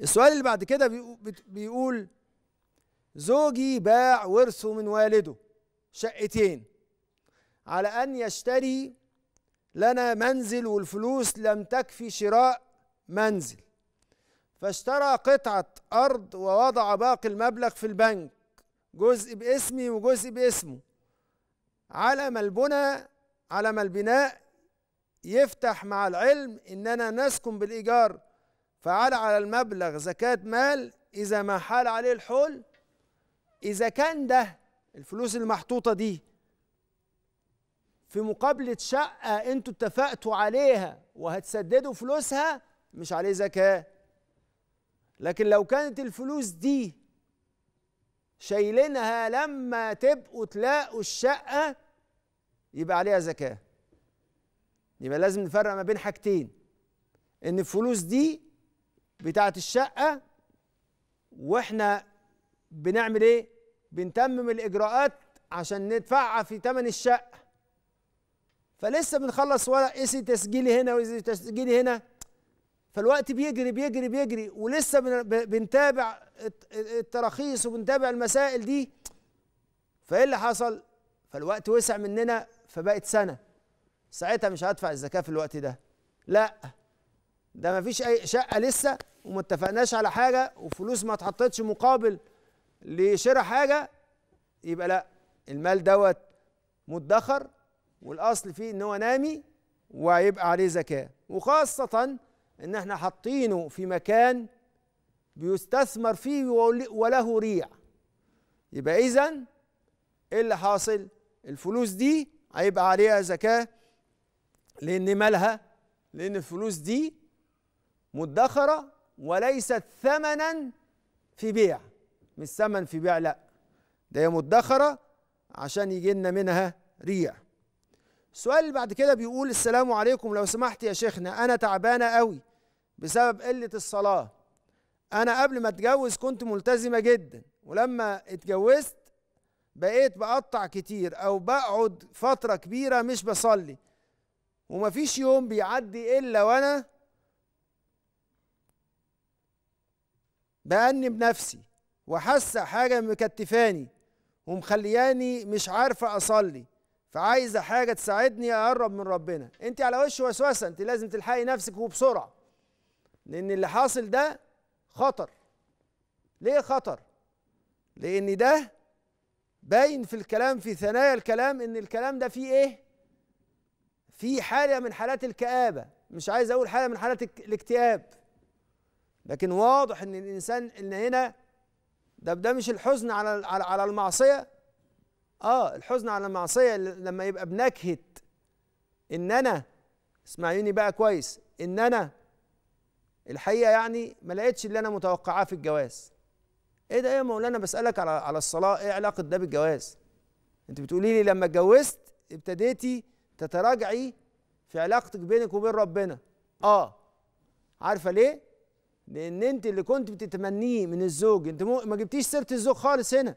السؤال اللي بعد كده بيقول زوجي باع ورثه من والده شقتين على أن يشتري لنا منزل والفلوس لم تكفي شراء منزل فاشترى قطعة أرض ووضع باقي المبلغ في البنك جزء باسمي وجزء باسمه على ما البنى على ما البناء يفتح مع العلم إننا نسكن بالإيجار فعال على المبلغ زكاة مال إذا ما حال عليه الحول إذا كان ده الفلوس المحطوطة دي في مقابلة شقة أنتوا اتفقتوا عليها وهتسددوا فلوسها مش عليه زكاة لكن لو كانت الفلوس دي شايلينها لما تبقوا تلاقوا الشقة يبقى عليها زكاة يبقى لازم نفرق ما بين حاجتين إن الفلوس دي بتاعة الشقة واحنا بنعمل ايه؟ بنتمم الاجراءات عشان ندفعها في ثمن الشقة فلسه بنخلص ورق ايسي تسجيلي هنا وايسي تسجيلي هنا فالوقت بيجري بيجري بيجري ولسه بنتابع التراخيص وبنتابع المسائل دي فايه اللي حصل؟ فالوقت وسع مننا فبقت سنه ساعتها مش هدفع الزكاه في الوقت ده لا ده مفيش اي شقه لسه وما اتفقناش على حاجه وفلوس ما اتحطتش مقابل لشراء حاجه يبقى لا المال دوت مدخر والاصل فيه ان هو نامي وهيبقى عليه زكاه وخاصه ان احنا حاطينه في مكان بيستثمر فيه وله ريع يبقى اذا ايه اللي حاصل الفلوس دي هيبقى عليها زكاه لان مالها لان الفلوس دي مدخره وليست ثمنا في بيع مش ثمن في بيع لا ده هي مدخرة عشان يجي لنا منها ريع السؤال اللي بعد كده بيقول السلام عليكم لو سمحت يا شيخنا أنا تعبانة قوي بسبب قلة الصلاة أنا قبل ما أتجوز كنت ملتزمة جدا ولما اتجوزت بقيت بقطع كتير أو بقعد فترة كبيرة مش بصلي ومفيش يوم بيعدي إلا وأنا بأني بنفسي وحاسة حاجة مكتفاني ومخلياني مش عارفة أصلي فعايزة حاجة تساعدني أقرب من ربنا أنت على وش وسوسة أنت لازم تلحقي نفسك وبسرعة لأن اللي حاصل ده خطر ليه خطر؟ لأن ده باين في الكلام في ثنايا الكلام ان الكلام ده فيه ايه فيه حاله من حالات الكابه مش عايز اقول حاله من حالات الاكتئاب لكن واضح ان الانسان ان هنا ده ده مش الحزن على على المعصيه اه الحزن على المعصيه لما يبقى بنكهه ان انا اسمعيني بقى كويس ان انا الحقيقه يعني ما لقيتش اللي انا متوقعاه في الجواز ايه ده يا مولانا بسالك على على الصلاه ايه علاقه ده بالجواز انت بتقولي لي لما اتجوزت ابتديتي تتراجعي في علاقتك بينك وبين ربنا اه عارفه ليه لان انت اللي كنت بتتمنيه من الزوج انت ما جبتيش سيره الزوج خالص هنا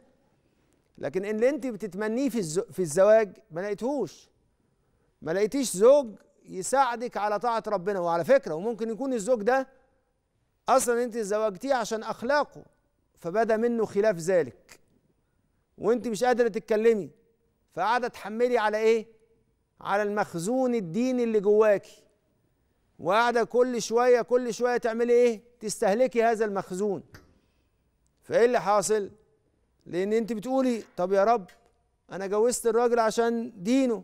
لكن اللي انت بتتمنيه في الزو... في الزواج ما لقيتهوش ما لقيتيش زوج يساعدك على طاعه ربنا وعلى فكره وممكن يكون الزوج ده اصلا انت زوجتيه عشان اخلاقه فبدا منه خلاف ذلك وانت مش قادره تتكلمي فقاعده تحملي على ايه على المخزون الديني اللي جواكي وقاعده كل شويه كل شويه تعملي ايه تستهلكي هذا المخزون فايه اللي حاصل لان انت بتقولي طب يا رب انا جوزت الراجل عشان دينه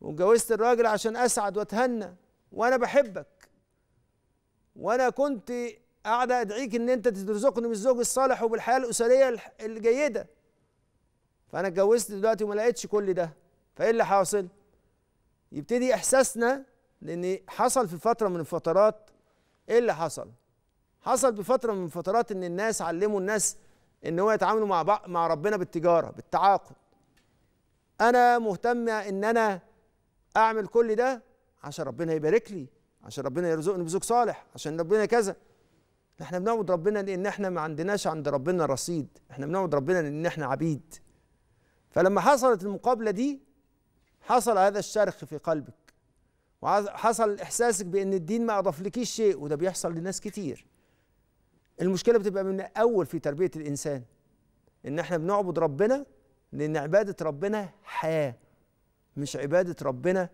وجوزت الراجل عشان اسعد واتهنى وانا بحبك وانا كنت قاعده ادعيك ان انت ترزقني بالزوج الصالح وبالحياه الاسريه الجيده فانا اتجوزت دلوقتي وما لقيتش كل ده فايه اللي حاصل يبتدي احساسنا لان حصل في فتره من الفترات ايه اللي حصل حصل بفتره من فترات ان الناس علموا الناس ان هو يتعاملوا مع بق... مع ربنا بالتجاره بالتعاقد انا مهتم ان انا اعمل كل ده عشان ربنا يبارك لي عشان ربنا يرزقني بزوج صالح عشان ربنا كذا احنا بنعبد ربنا لان احنا ما عندناش عند ربنا رصيد احنا بنعبد ربنا لان احنا عبيد فلما حصلت المقابله دي حصل هذا الشرخ في قلبك وحصل احساسك بان الدين ما اضافلكيش شيء وده بيحصل لناس كتير المشكله بتبقى من اول في تربيه الانسان ان احنا بنعبد ربنا لان عباده ربنا حياه مش عباده ربنا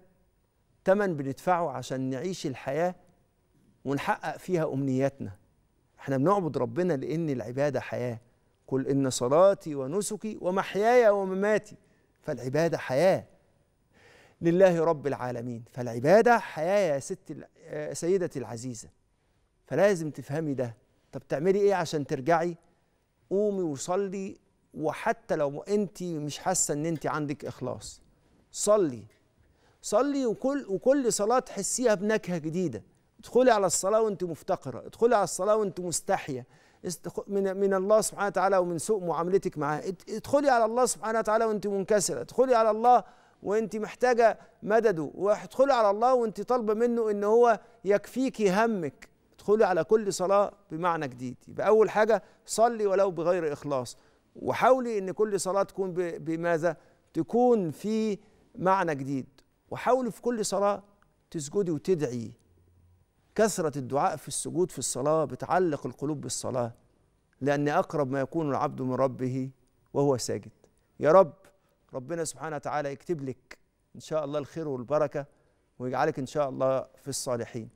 تمن بندفعه عشان نعيش الحياه ونحقق فيها امنياتنا احنا بنعبد ربنا لان العباده حياه قل ان صلاتي ونسكي ومحياي ومماتي فالعباده حياه لله رب العالمين فالعباده حياه يا ست آه، سيدتي العزيزه فلازم تفهمي ده طب تعملي ايه عشان ترجعي قومي وصلي وحتى لو انت مش حاسه ان انت عندك اخلاص صلي صلي وكل وكل صلاه تحسيها بنكهه جديده ادخلي على الصلاه وانت مفتقره ادخلي على الصلاه وانت مستحيه من من الله سبحانه وتعالى ومن سوء معاملتك معاه ادخلي على الله سبحانه وتعالى وانت منكسره ادخلي على الله وانت محتاجه مدده وادخلي على الله وانت طالبه منه ان هو يكفيكي همك ادخلي على كل صلاة بمعنى جديد يبقى أول حاجة صلي ولو بغير إخلاص وحاولي أن كل صلاة تكون بماذا؟ تكون في معنى جديد وحاولي في كل صلاة تسجدي وتدعي كثرة الدعاء في السجود في الصلاة بتعلق القلوب بالصلاة لأن أقرب ما يكون العبد من ربه وهو ساجد يا رب ربنا سبحانه وتعالى يكتب لك إن شاء الله الخير والبركة ويجعلك إن شاء الله في الصالحين